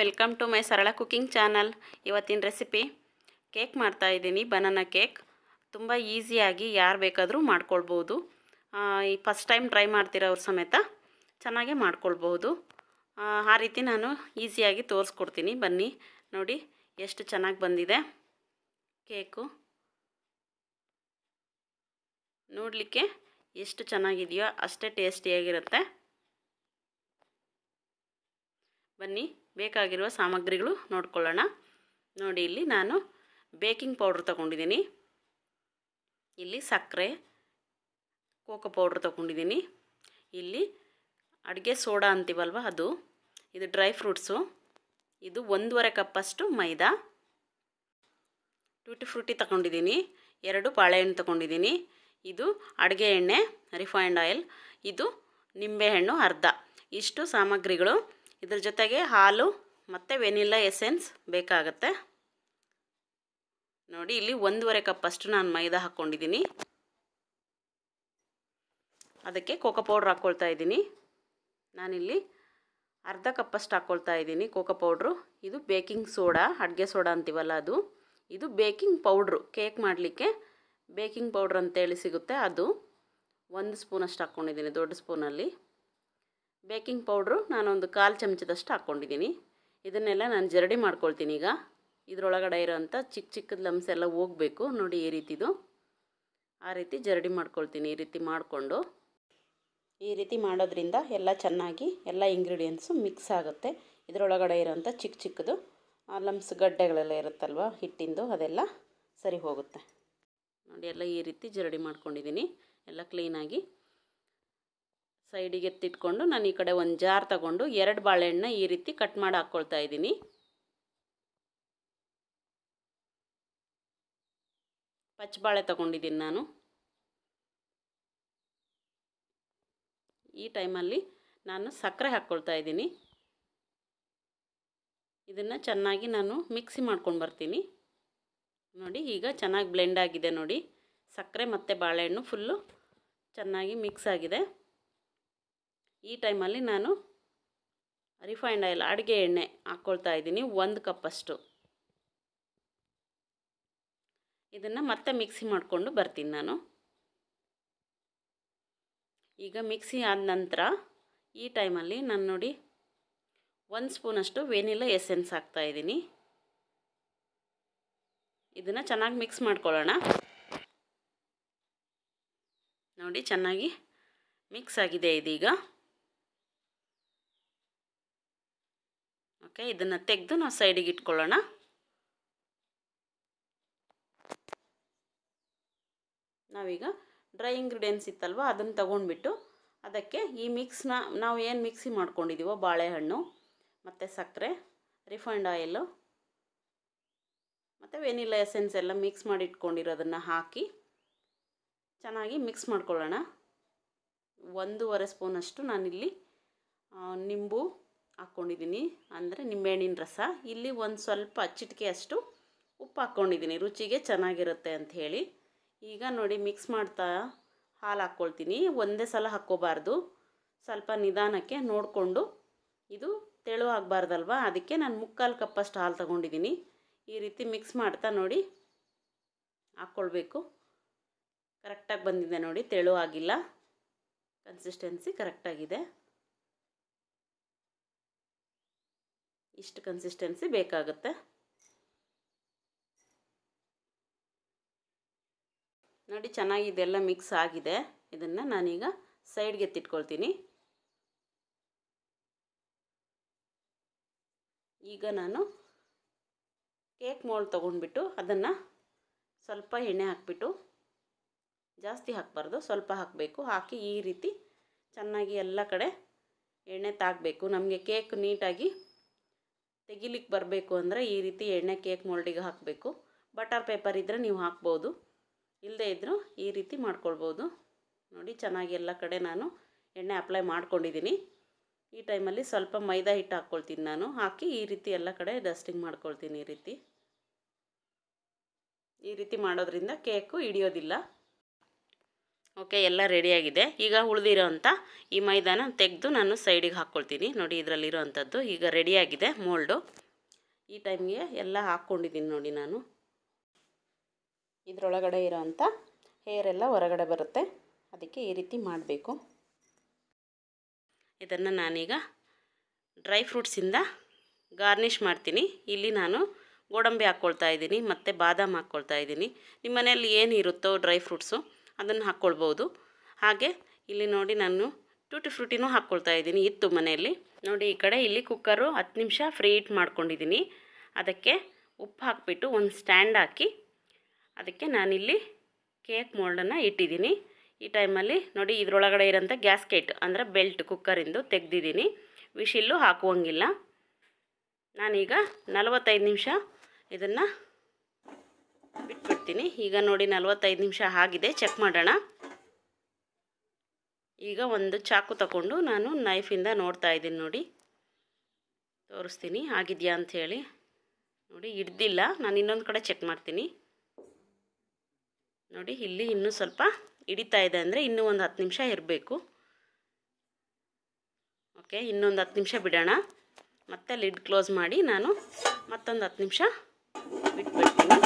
welcome to my ಸರಳ cooking channel ಇವತ್ತಿನ recipe cake ಮಾಡ್ತಾ ಇದ್ದೀನಿ ಬನಾನಾ ಕೇಕ್ ತುಂಬ ಈಸಿಯಾಗಿ ಯಾರು ಬೇಕಾದರೂ ಮಾಡ್ಕೊಳ್ಬೋದು ಈ ಫಸ್ಟ್ ಟೈಮ್ ಟ್ರೈ ಮಾಡ್ತಿರೋರು ಸಮೇತ ಚೆನ್ನಾಗೇ ಮಾಡ್ಕೊಳ್ಬೋದು ಆ ರೀತಿ ನಾನು ಈಸಿಯಾಗಿ ತೋರಿಸ್ಕೊಡ್ತೀನಿ ಬನ್ನಿ ನೋಡಿ ಎಷ್ಟು ಚೆನ್ನಾಗಿ ಬಂದಿದೆ ಕೇಕು ನೋಡಲಿಕ್ಕೆ ಎಷ್ಟು ಚೆನ್ನಾಗಿದೆಯೋ ಅಷ್ಟೇ ಟೇಸ್ಟಿಯಾಗಿರುತ್ತೆ ಬನ್ನಿ ಬೇಕಾಗಿರುವ ಸಾಮಗ್ರಿಗಳು ನೋಡ್ಕೊಳ್ಳೋಣ ನೋಡಿ ಇಲ್ಲಿ ನಾನು ಬೇಕಿಂಗ್ ಪೌಡ್ರ್ ತಗೊಂಡಿದ್ದೀನಿ ಇಲ್ಲಿ ಸಕ್ಕರೆ ಕೋಕೋ ಪೌಡ್ರ್ ತೊಗೊಂಡಿದ್ದೀನಿ ಇಲ್ಲಿ ಅಡುಗೆ ಸೋಡಾ ಅಂತೀವಲ್ವ ಅದು ಇದು ಡ್ರೈ ಫ್ರೂಟ್ಸು ಇದು ಒಂದೂವರೆ ಕಪ್ಪಷ್ಟು ಮೈದಾ ಟೂಟಿ ಫ್ರೂಟಿ ತಗೊಂಡಿದ್ದೀನಿ ಎರಡು ಬಾಳೆಹಣ್ಣು ತಗೊಂಡಿದ್ದೀನಿ ಇದು ಅಡುಗೆ ಎಣ್ಣೆ ರಿಫೈಂಡ್ ಆಯಿಲ್ ಇದು ನಿಂಬೆಹಣ್ಣು ಅರ್ಧ ಇಷ್ಟು ಸಾಮಗ್ರಿಗಳು ಇದ್ರ ಜೊತೆಗೆ ಹಾಲು ಮತ್ತು ವೆನಿಲ್ಲಾ ಎಸೆನ್ಸ್ ಬೇಕಾಗತ್ತೆ ನೋಡಿ ಇಲ್ಲಿ ಒಂದೂವರೆ ಅಷ್ಟು ನಾನು ಮೈದಾ ಹಾಕ್ಕೊಂಡಿದ್ದೀನಿ ಅದಕ್ಕೆ ಕೋಕೋ ಪೌಡ್ರ್ ಹಾಕ್ಕೊಳ್ತಾ ಇದ್ದೀನಿ ನಾನಿಲ್ಲಿ ಅರ್ಧ ಕಪ್ಪಷ್ಟು ಹಾಕ್ಕೊಳ್ತಾ ಇದ್ದೀನಿ ಕೋಕೋ ಪೌಡ್ರು ಇದು ಬೇಕಿಂಗ್ ಸೋಡಾ ಅಡುಗೆ ಸೋಡಾ ಅಂತೀವಲ್ಲ ಅದು ಇದು ಬೇಕಿಂಗ್ ಪೌಡ್ರು ಕೇಕ್ ಮಾಡಲಿಕ್ಕೆ ಬೇಕಿಂಗ್ ಪೌಡ್ರ್ ಅಂತೇಳಿ ಸಿಗುತ್ತೆ ಅದು ಒಂದು ಸ್ಪೂನಷ್ಟು ಹಾಕ್ಕೊಂಡಿದ್ದೀನಿ ದೊಡ್ಡ ಸ್ಪೂನಲ್ಲಿ ಬೇಕಿಂಗ್ ಪೌಡ್ರು ನಾನೊಂದು ಕಾಲು ಚಮಚದಷ್ಟು ಹಾಕ್ಕೊಂಡಿದ್ದೀನಿ ಇದನ್ನೆಲ್ಲ ನಾನು ಜರಡಿ ಮಾಡ್ಕೊಳ್ತೀನಿ ಈಗ ಇದರೊಳಗಡೆ ಇರೋಂಥ ಚಿಕ್ಕ ಚಿಕ್ಕದ ಲಂಬ್ಸ್ ಎಲ್ಲ ಹೋಗಬೇಕು ನೋಡಿ ಈ ರೀತಿದು ಆ ರೀತಿ ಜರಡಿ ಮಾಡ್ಕೊಳ್ತೀನಿ ಈ ರೀತಿ ಮಾಡಿಕೊಂಡು ಈ ರೀತಿ ಮಾಡೋದ್ರಿಂದ ಎಲ್ಲ ಚೆನ್ನಾಗಿ ಎಲ್ಲ ಇಂಗ್ರೀಡಿಯೆಂಟ್ಸು ಮಿಕ್ಸ್ ಆಗುತ್ತೆ ಇದರೊಳಗಡೆ ಇರೋಂಥ ಚಿಕ್ಕ ಚಿಕ್ಕದು ಲಮ್ಸ್ ಗಡ್ಡೆಗಳೆಲ್ಲ ಇರುತ್ತಲ್ವ ಹಿಟ್ಟಿಂದು ಅದೆಲ್ಲ ಸರಿ ಹೋಗುತ್ತೆ ನೋಡಿ ಎಲ್ಲ ಈ ರೀತಿ ಜರಡಿ ಮಾಡ್ಕೊಂಡಿದ್ದೀನಿ ಎಲ್ಲ ಕ್ಲೀನಾಗಿ ಸೈಡಿಗೆ ಎತ್ತಿಟ್ಕೊಂಡು ನಾನು ಈ ಕಡೆ ಒಂದು ಜಾರ್ ತಗೊಂಡು ಎರಡು ಬಾಳೆಹಣ್ಣು ಈ ರೀತಿ ಕಟ್ ಮಾಡಿ ಹಾಕ್ಕೊಳ್ತಾ ಇದ್ದೀನಿ ಪಚ್ಚಬಾಳೆ ತಗೊಂಡಿದ್ದೀನಿ ನಾನು ಈ ಟೈಮಲ್ಲಿ ನಾನು ಸಕ್ಕರೆ ಹಾಕ್ಕೊಳ್ತಾ ಇದ್ದೀನಿ ಇದನ್ನು ಚೆನ್ನಾಗಿ ನಾನು ಮಿಕ್ಸಿ ಮಾಡ್ಕೊಂಡು ಬರ್ತೀನಿ ನೋಡಿ ಈಗ ಚೆನ್ನಾಗಿ ಬ್ಲೆಂಡ್ ಆಗಿದೆ ನೋಡಿ ಸಕ್ಕರೆ ಮತ್ತು ಬಾಳೆಹಣ್ಣು ಫುಲ್ಲು ಚೆನ್ನಾಗಿ ಮಿಕ್ಸ್ ಆಗಿದೆ ಈ ಟೈಮಲ್ಲಿ ನಾನು ರಿಫೈಂಡ್ ಆಯಿಲ್ ಅಡುಗೆ ಎಣ್ಣೆ ಹಾಕ್ಕೊಳ್ತಾ ಇದ್ದೀನಿ ಒಂದು ಕಪ್ಪಷ್ಟು ಇದನ್ನು ಮತ್ತೆ ಮಿಕ್ಸಿ ಮಾಡಿಕೊಂಡು ಬರ್ತೀನಿ ನಾನು ಈಗ ಮಿಕ್ಸಿ ಆದ ನಂತರ ಈ ಟೈಮಲ್ಲಿ ನಾನು ನೋಡಿ ಒಂದು ಸ್ಪೂನಷ್ಟು ವೆನಿಲಾ ಎಸೆನ್ಸ್ ಇದ್ದೀನಿ ಇದನ್ನು ಚೆನ್ನಾಗಿ ಮಿಕ್ಸ್ ಮಾಡ್ಕೊಳ್ಳೋಣ ನೋಡಿ ಚೆನ್ನಾಗಿ ಮಿಕ್ಸ್ ಆಗಿದೆ ಇದೀಗ ಓಕೆ ಇದನ್ನು ತೆಗೆದು ನಾವು ಸೈಡಿಗೆ ಇಟ್ಕೊಳ್ಳೋಣ ನಾವೀಗ ಡ್ರೈ ಇಂಗ್ರೀಡಿಯೆಂಟ್ಸ್ ಇತ್ತಲ್ವ ಅದನ್ನು ತಗೊಂಡ್ಬಿಟ್ಟು ಅದಕ್ಕೆ ಈ ಮಿಕ್ಸ್ನ ನಾವು ಏನು ಮಿಕ್ಸಿ ಮಾಡ್ಕೊಂಡಿದ್ದೀವೋ ಬಾಳೆಹಣ್ಣು ಮತ್ತು ಸಕ್ಕರೆ ರಿಫೈಂಡ್ ಆಯಿಲು ಮತ್ತು ವೆನಿಲಾ ಎಸೆನ್ಸ್ ಎಲ್ಲ ಮಿಕ್ಸ್ ಮಾಡಿ ಇಟ್ಕೊಂಡಿರೋದನ್ನು ಹಾಕಿ ಚೆನ್ನಾಗಿ ಮಿಕ್ಸ್ ಮಾಡ್ಕೊಳ್ಳೋಣ ಒಂದೂವರೆ ಸ್ಪೂನಷ್ಟು ನಾನಿಲ್ಲಿ ನಿಂಬು ಹಾಕ್ಕೊಂಡಿದ್ದೀನಿ ಅಂದರೆ ನಿಂಬೆಹಣ್ಣಿನ ರಸ ಇಲ್ಲಿ ಒಂದು ಸ್ವಲ್ಪ ಚಿಟಿಕೆಯಷ್ಟು ಅಷ್ಟು ಉಪ್ಪು ಹಾಕ್ಕೊಂಡಿದ್ದೀನಿ ರುಚಿಗೆ ಚೆನ್ನಾಗಿರುತ್ತೆ ಅಂತ ಹೇಳಿ ಈಗ ನೋಡಿ ಮಿಕ್ಸ್ ಮಾಡ್ತಾ ಹಾಲು ಹಾಕ್ಕೊಳ್ತೀನಿ ಒಂದೇ ಸಲ ಹಾಕ್ಕೋಬಾರ್ದು ಸ್ವಲ್ಪ ನಿಧಾನಕ್ಕೆ ನೋಡಿಕೊಂಡು ಇದು ತೆಳು ಆಗಬಾರ್ದಲ್ವ ಅದಕ್ಕೆ ನಾನು ಮುಕ್ಕಾಲು ಕಪ್ಪಷ್ಟು ಹಾಲು ತಗೊಂಡಿದ್ದೀನಿ ಈ ರೀತಿ ಮಿಕ್ಸ್ ಮಾಡ್ತಾ ನೋಡಿ ಹಾಕ್ಕೊಳ್ಬೇಕು ಕರೆಕ್ಟಾಗಿ ಬಂದಿದೆ ನೋಡಿ ತೆಳು ಆಗಿಲ್ಲ ಕನ್ಸಿಸ್ಟೆನ್ಸಿ ಕರೆಕ್ಟಾಗಿದೆ ಇಷ್ಟು ಕನ್ಸಿಸ್ಟೆನ್ಸಿ ಬೇಕಾಗುತ್ತೆ ನೋಡಿ ಚೆನ್ನಾಗಿ ಇದೆಲ್ಲ ಮಿಕ್ಸ್ ಆಗಿದೆ ಇದನ್ನು ನಾನೀಗ ಸೈಡ್ಗೆ ಎತ್ತಿಟ್ಕೊಳ್ತೀನಿ ಈಗ ನಾನು ಕೇಕ್ ಮೋಲ್ಡ್ ತೊಗೊಂಡ್ಬಿಟ್ಟು ಅದನ್ನು ಸ್ವಲ್ಪ ಎಣ್ಣೆ ಹಾಕ್ಬಿಟ್ಟು ಜಾಸ್ತಿ ಹಾಕ್ಬಾರ್ದು ಸ್ವಲ್ಪ ಹಾಕಬೇಕು ಹಾಕಿ ಈ ರೀತಿ ಚೆನ್ನಾಗಿ ಎಲ್ಲ ಕಡೆ ಎಣ್ಣೆ ತಾಗಬೇಕು ನಮಗೆ ಕೇಕ್ ನೀಟಾಗಿ ತೆಗಿಲಿಕ್ಕೆ ಬರಬೇಕು ಅಂದರೆ ಈ ರೀತಿ ಎಣ್ಣೆ ಕೇಕ್ ಮೋಲ್ಡಿಗೆ ಹಾಕಬೇಕು ಬಟರ್ ಪೇಪರ್ ಇದ್ದರೆ ನೀವು ಹಾಕ್ಬೋದು ಇಲ್ಲದೇ ಇದ್ದರೂ ಈ ರೀತಿ ಮಾಡ್ಕೊಳ್ಬೋದು ನೋಡಿ ಚೆನ್ನಾಗಿ ಎಲ್ಲ ಕಡೆ ನಾನು ಎಣ್ಣೆ ಅಪ್ಲೈ ಮಾಡ್ಕೊಂಡಿದ್ದೀನಿ ಈ ಟೈಮಲ್ಲಿ ಸ್ವಲ್ಪ ಮೈದಾ ಹಿಟ್ಟು ಹಾಕ್ಕೊಳ್ತೀನಿ ನಾನು ಹಾಕಿ ಈ ರೀತಿ ಎಲ್ಲ ಕಡೆ ಡಸ್ಟಿಂಗ್ ಮಾಡ್ಕೊಳ್ತೀನಿ ಈ ರೀತಿ ಈ ರೀತಿ ಮಾಡೋದ್ರಿಂದ ಕೇಕು ಹಿಡಿಯೋದಿಲ್ಲ ಓಕೆ ಎಲ್ಲ ರೆಡಿಯಾಗಿದೆ ಈಗ ಉಳಿದಿರೋ ಈ ಮೈದಾನ ತೆಗೆದು ನಾನು ಸೈಡಿಗೆ ಹಾಕ್ಕೊಳ್ತೀನಿ ನೋಡಿ ಇದರಲ್ಲಿರೋ ಈಗ ರೆಡಿಯಾಗಿದೆ ಮೋಲ್ಡು ಈ ಟೈಮ್ಗೆ ಎಲ್ಲ ಹಾಕ್ಕೊಂಡಿದ್ದೀನಿ ನೋಡಿ ನಾನು ಇದರೊಳಗಡೆ ಇರೋವಂಥ ಅಂಥ ಹೇರ್ ಎಲ್ಲ ಹೊರಗಡೆ ಬರುತ್ತೆ ಅದಕ್ಕೆ ಈ ರೀತಿ ಮಾಡಬೇಕು ಇದನ್ನು ನಾನೀಗ ಡ್ರೈ ಫ್ರೂಟ್ಸಿಂದ ಗಾರ್ನಿಷ್ ಮಾಡ್ತೀನಿ ಇಲ್ಲಿ ನಾನು ಗೋಡಂಬಿ ಹಾಕ್ಕೊಳ್ತಾ ಇದ್ದೀನಿ ಮತ್ತು ಬಾದಾಮ್ ಹಾಕ್ಕೊಳ್ತಾ ಇದ್ದೀನಿ ನಿಮ್ಮ ಏನು ಏನಿರುತ್ತೋ ಡ್ರೈ ಫ್ರೂಟ್ಸು ಅದನ್ನು ಹಾಕ್ಕೊಳ್ಬೋದು ಹಾಗೆ ಇಲ್ಲಿ ನೋಡಿ ನಾನು ಟೂಟಿ ಫ್ರೂಟಿನೂ ಹಾಕ್ಕೊಳ್ತಾ ಇದ್ದೀನಿ ಇತ್ತು ಮನೆಯಲ್ಲಿ ನೋಡಿ ಈ ಕಡೆ ಇಲ್ಲಿ ಕುಕ್ಕರು ಹತ್ತು ನಿಮಿಷ ಫ್ರೀ ಇಟ್ ಮಾಡ್ಕೊಂಡಿದ್ದೀನಿ ಅದಕ್ಕೆ ಉಪ್ಪು ಹಾಕಿಬಿಟ್ಟು ಒಂದು ಸ್ಟ್ಯಾಂಡ್ ಹಾಕಿ ಅದಕ್ಕೆ ನಾನಿಲ್ಲಿ ಕೇಕ್ ಮೋಲ್ಡನ್ನು ಇಟ್ಟಿದ್ದೀನಿ ಈ ಟೈಮಲ್ಲಿ ನೋಡಿ ಇದರೊಳಗಡೆ ಇರೋಂಥ ಗ್ಯಾಸ್ಕೆಟ್ ಅಂದರೆ ಬೆಲ್ಟ್ ಕುಕ್ಕರಿಂದು ತೆಗೆದಿದ್ದೀನಿ ವಿಶಿಲ್ಲು ಹಾಕುವಂಗಿಲ್ಲ ನಾನೀಗ ನಲವತ್ತೈದು ನಿಮಿಷ ಇದನ್ನು ಬಿಟ್ಬಿಡ್ತೀನಿ ಈಗ ನೋಡಿ ನಲವತ್ತೈದು ನಿಮಿಷ ಆಗಿದೆ ಚೆಕ್ ಮಾಡೋಣ ಈಗ ಒಂದು ಚಾಕು ತಗೊಂಡು ನಾನು ನೈಫಿಂದ ನೋಡ್ತಾ ಇದ್ದೀನಿ ನೋಡಿ ತೋರಿಸ್ತೀನಿ ಆಗಿದೆಯಾ ಅಂಥೇಳಿ ನೋಡಿ ಹಿಡ್ದಿಲ್ಲ ನಾನು ಇನ್ನೊಂದು ಕಡೆ ಚೆಕ್ ಮಾಡ್ತೀನಿ ನೋಡಿ ಇಲ್ಲಿ ಇನ್ನೂ ಸ್ವಲ್ಪ ಹಿಡಿತಾ ಇದೆ ಅಂದರೆ ಇನ್ನೂ ಒಂದು ಹತ್ತು ನಿಮಿಷ ಇರಬೇಕು ಓಕೆ ಇನ್ನೊಂದು ಹತ್ತು ನಿಮಿಷ ಬಿಡೋಣ ಮತ್ತೆ ಲಿಡ್ ಕ್ಲೋಸ್ ಮಾಡಿ ನಾನು ಮತ್ತೊಂದು ಹತ್ತು ನಿಮಿಷ ಬಿಟ್ಬಿಡ್ತೀನಿ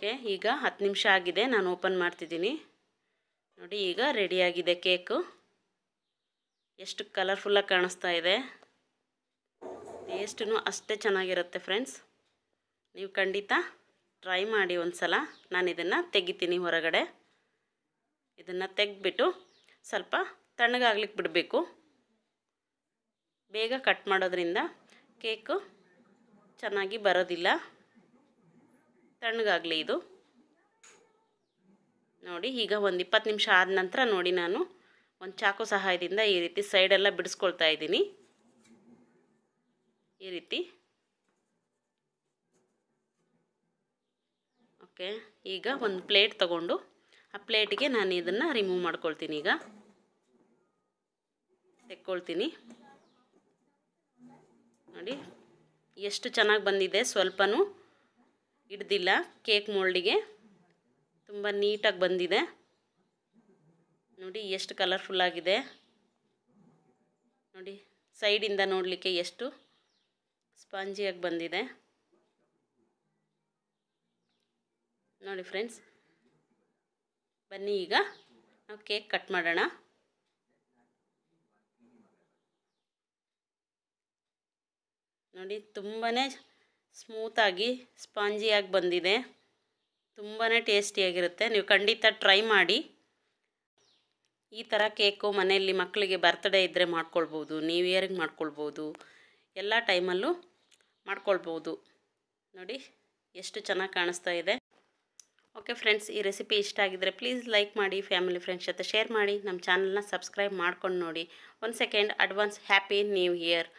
ಓಕೆ ಈಗ ಹತ್ತು ನಿಮಿಷ ಆಗಿದೆ ನಾನು ಓಪನ್ ಮಾಡ್ತಿದ್ದೀನಿ ನೋಡಿ ಈಗ ರೆಡಿಯಾಗಿದೆ ಕೇಕು ಎಷ್ಟು ಕಲರ್ಫುಲ್ಲಾಗಿ ಕಾಣಿಸ್ತಾ ಇದೆ ಟೇಸ್ಟು ಅಷ್ಟೇ ಚೆನ್ನಾಗಿರುತ್ತೆ ಫ್ರೆಂಡ್ಸ್ ನೀವು ಖಂಡಿತ ಟ್ರೈ ಮಾಡಿ ಒಂದು ಸಲ ನಾನು ಇದನ್ನು ತೆಗಿತೀನಿ ಹೊರಗಡೆ ಇದನ್ನು ತೆಗೆದ್ಬಿಟ್ಟು ಸ್ವಲ್ಪ ತಣ್ಣಗಾಗ್ಲಿಕ್ಕೆ ಬಿಡಬೇಕು ಬೇಗ ಕಟ್ ಮಾಡೋದ್ರಿಂದ ಕೇಕು ಚೆನ್ನಾಗಿ ಬರೋದಿಲ್ಲ ತಣ್ಣಗಾಗಲಿ ಇದು ನೋಡಿ ಈಗ ಒಂದು ಇಪ್ಪತ್ತು ನಿಮಿಷ ಆದ ನಂತರ ನೋಡಿ ನಾನು ಒಂದು ಚಾಕು ಸಹಾಯದಿಂದ ಈ ರೀತಿ ಸೈಡೆಲ್ಲ ಬಿಡಿಸ್ಕೊಳ್ತಾ ಇದ್ದೀನಿ ಈ ರೀತಿ ಓಕೆ ಈಗ ಒಂದು ಪ್ಲೇಟ್ ತಗೊಂಡು ಆ ಪ್ಲೇಟಿಗೆ ನಾನು ಇದನ್ನು ರಿಮೂವ್ ಮಾಡ್ಕೊಳ್ತೀನಿ ಈಗ ತೆಕ್ಕೊಳ್ತೀನಿ ನೋಡಿ ಎಷ್ಟು ಚೆನ್ನಾಗಿ ಬಂದಿದೆ ಸ್ವಲ್ಪನೂ ಹಿಡ್ದಿಲ್ಲ ಕೇಕ್ ಮೋಲ್ಡಿಗೆ ತುಂಬ ನೀಟಾಗಿ ಬಂದಿದೆ ನೋಡಿ ಎಷ್ಟು ಕಲರ್ಫುಲ್ ಆಗಿದೆ ನೋಡಿ ಸೈಡಿಂದ ನೋಡಲಿಕ್ಕೆ ಎಷ್ಟು ಸ್ಪಾಂಜಿಯಾಗಿ ಬಂದಿದೆ ನೋಡಿ ಫ್ರೆಂಡ್ಸ್ ಬನ್ನಿ ಈಗ ನಾವು ಕೇಕ್ ಕಟ್ ಮಾಡೋಣ ನೋಡಿ ತುಂಬಾ ಸ್ಮೂತಾಗಿ ಸ್ಪಾಂಜಿಯಾಗಿ ಬಂದಿದೆ ತುಂಬಾ ಟೇಸ್ಟಿಯಾಗಿರುತ್ತೆ ನೀವು ಖಂಡಿತ ಟ್ರೈ ಮಾಡಿ ಈ ಥರ ಕೇಕು ಮನೆಯಲ್ಲಿ ಮಕ್ಕಳಿಗೆ ಬರ್ತ್ಡೇ ಇದ್ದರೆ ಮಾಡ್ಕೊಳ್ಬೋದು ನ್ಯೂ ಇಯರಿಗೆ ಮಾಡ್ಕೊಳ್ಬೋದು ಎಲ್ಲ ಟೈಮಲ್ಲೂ ಮಾಡ್ಕೊಳ್ಬೋದು ನೋಡಿ ಎಷ್ಟು ಚೆನ್ನಾಗಿ ಕಾಣಿಸ್ತಾ ಇದೆ ಓಕೆ ಫ್ರೆಂಡ್ಸ್ ಈ ರೆಸಿಪಿ ಇಷ್ಟ ಆಗಿದ್ದರೆ ಪ್ಲೀಸ್ ಲೈಕ್ ಮಾಡಿ ಫ್ಯಾಮಿಲಿ ಫ್ರೆಂಡ್ಸ್ ಜೊತೆ ಶೇರ್ ಮಾಡಿ ನಮ್ಮ ಚಾನಲ್ನ ಸಬ್ಸ್ಕ್ರೈಬ್ ಮಾಡ್ಕೊಂಡು ನೋಡಿ ಒಂದು second advance happy new year